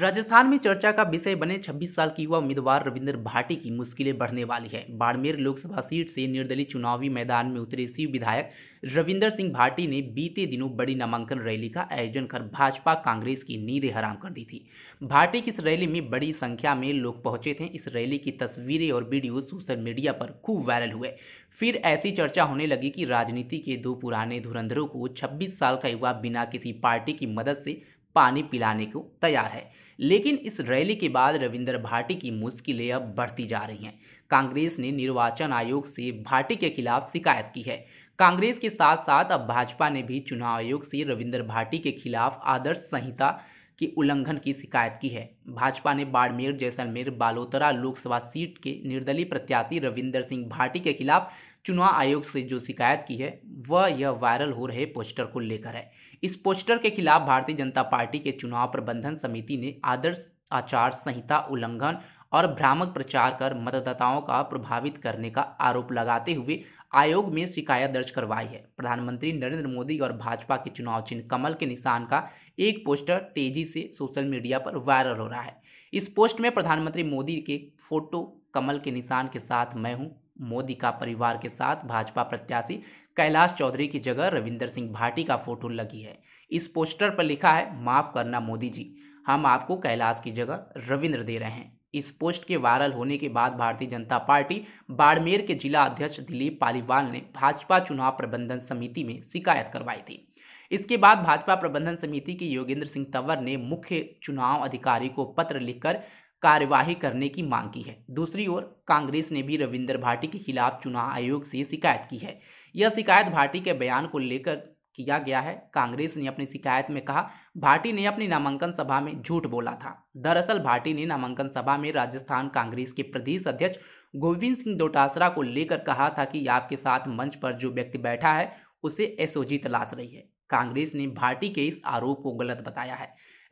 राजस्थान में चर्चा का विषय बने 26 साल की युवा उम्मीदवार रविंद्र भाटी की मुश्किलें बढ़ने वाली है बाड़मेर लोकसभा सीट से निर्दलीय चुनावी मैदान में उतरे शिव विधायक रविंद्र सिंह भाटी ने बीते दिनों बड़ी नामांकन रैली का आयोजन कर भाजपा कांग्रेस की नींदें हराम कर दी थी भाटी की इस रैली में बड़ी संख्या में लोग पहुंचे थे इस रैली की तस्वीरें और वीडियो सोशल मीडिया पर खूब वायरल हुए फिर ऐसी चर्चा होने लगी कि राजनीति के दो पुराने धुरंधरों को 26 साल का युवा बिना किसी पार्टी की मदद से पानी पिलाने को तैयार है लेकिन इस रैली के बाद रविंद्र भाटी की मुश्किलें अब बढ़ती जा रही हैं कांग्रेस ने निर्वाचन आयोग से भाटी के खिलाफ शिकायत की है कांग्रेस के साथ साथ अब भाजपा ने भी चुनाव आयोग से रविंद्र भाटी के खिलाफ आदर्श संहिता की उल्लंघन की शिकायत की है भाजपा ने बाड़मेर जैसलमेर बालोतरा लोकसभा सीट के निर्दलीय प्रत्याशी रविंदर सिंह भाटी के खिलाफ चुनाव आयोग से जो शिकायत की है वह यह वायरल हो रहे पोस्टर को लेकर है इस पोस्टर के खिलाफ भारतीय जनता पार्टी के चुनाव प्रबंधन समिति ने आदर्श आचार संहिता उल्लंघन और भ्रामक प्रचार कर मतदाताओं का प्रभावित करने का आरोप लगाते हुए आयोग में शिकायत दर्ज करवाई है प्रधानमंत्री नरेंद्र मोदी और भाजपा के चुनाव चिन्ह कमल के निशान का एक पोस्टर तेजी से सोशल मीडिया पर वायरल हो रहा है इस पोस्ट में प्रधानमंत्री मोदी के फोटो कमल के निशान के साथ मैं हूं मोदी का परिवार के साथ भाजपा प्रत्याशी कैलाश चौधरी की जगह रविंदर सिंह भाटी का फोटो लगी है इस पोस्टर पर लिखा है माफ करना मोदी जी हम आपको कैलाश की जगह रविंद्र दे रहे हैं इस पोस्ट के वायरल होने के बाद भारतीय जनता पार्टी बाड़मेर के जिला अध्यक्ष दिलीप पालीवाल ने भाजपा चुनाव प्रबंधन समिति में शिकायत करवाई थी इसके बाद भाजपा प्रबंधन समिति के योगेंद्र सिंह तंवर ने मुख्य चुनाव अधिकारी को पत्र लिखकर कार्यवाही करने की मांग की है दूसरी ओर कांग्रेस ने भी रविंदर भाटी के खिलाफ चुनाव आयोग से शिकायत की है यह शिकायत भाटी के बयान को लेकर किया गया है कांग्रेस ने अपनी शिकायत में कहा भाटी ने अपनी नामांकन सभा में झूठ बोला था दरअसल भाटी ने नामांकन सभा में राजस्थान कांग्रेस के प्रदेश अध्यक्ष गोविंद सिंह डोटासरा को लेकर कहा था कि आपके साथ मंच पर जो व्यक्ति बैठा है उसे एसओजी तलाश रही है कांग्रेस ने भाटी के इस आरोप को गलत बताया है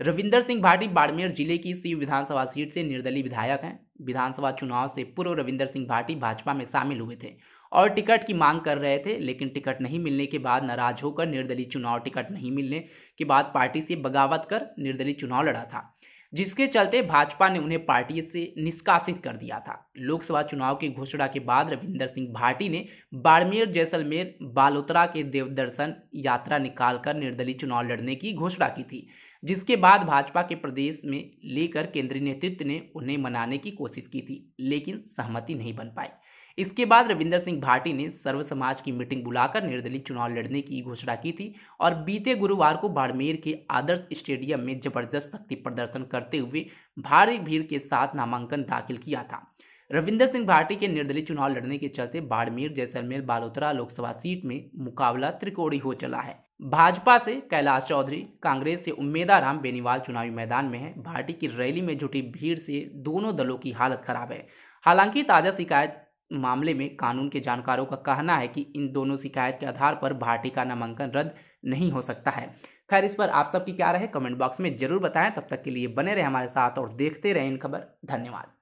रविंदर सिंह भाटी बाड़मेर जिले की सीव विधानसभा सीट से निर्दलीय विधायक हैं विधानसभा चुनाव से पूर्व रविंदर सिंह भाटी भाजपा में शामिल हुए थे और टिकट की मांग कर रहे थे लेकिन टिकट नहीं मिलने के बाद नाराज होकर निर्दलीय चुनाव टिकट नहीं मिलने के बाद पार्टी से बगावत कर निर्दलीय चुनाव लड़ा था जिसके चलते भाजपा ने उन्हें पार्टी से निष्कासित कर दिया था लोकसभा चुनाव की घोषणा के बाद रविंदर सिंह भाटी ने बाड़मेर जैसलमेर बालोतरा के देवदर्शन यात्रा निकालकर निर्दलीय चुनाव लड़ने की घोषणा की थी जिसके बाद भाजपा के प्रदेश में लेकर केंद्रीय नेतृत्व ने उन्हें मनाने की कोशिश की थी लेकिन सहमति नहीं बन पाई इसके बाद रविंदर सिंह भाटी ने सर्व समाज की मीटिंग बुलाकर निर्दलीय चुनाव लड़ने की घोषणा की थी और बीते गुरुवार को बाड़मेर के आदर्श स्टेडियम में जबरदस्त शक्ति प्रदर्शन करते हुए भारी भीड़ के साथ नामांकन दाखिल किया था रविंदर सिंह भाटी के निर्दलीय चुनाव लड़ने के चलते बाड़मेर जैसलमेर बालोतरा लोकसभा सीट में मुकाबला त्रिकोणी हो चला है भाजपा से कैलाश चौधरी कांग्रेस से उम्मेदा राम बेनीवाल चुनावी मैदान में है भाटी की रैली में जुटी भीड़ से दोनों दलों की हालत खराब है हालांकि ताज़ा शिकायत मामले में कानून के जानकारों का कहना है कि इन दोनों शिकायत के आधार पर भाटी का नामांकन रद्द नहीं हो सकता है खैर इस पर आप सबकी क्या रहे कमेंट बॉक्स में जरूर बताएं तब तक के लिए बने रहे हमारे साथ और देखते रहें इन खबर धन्यवाद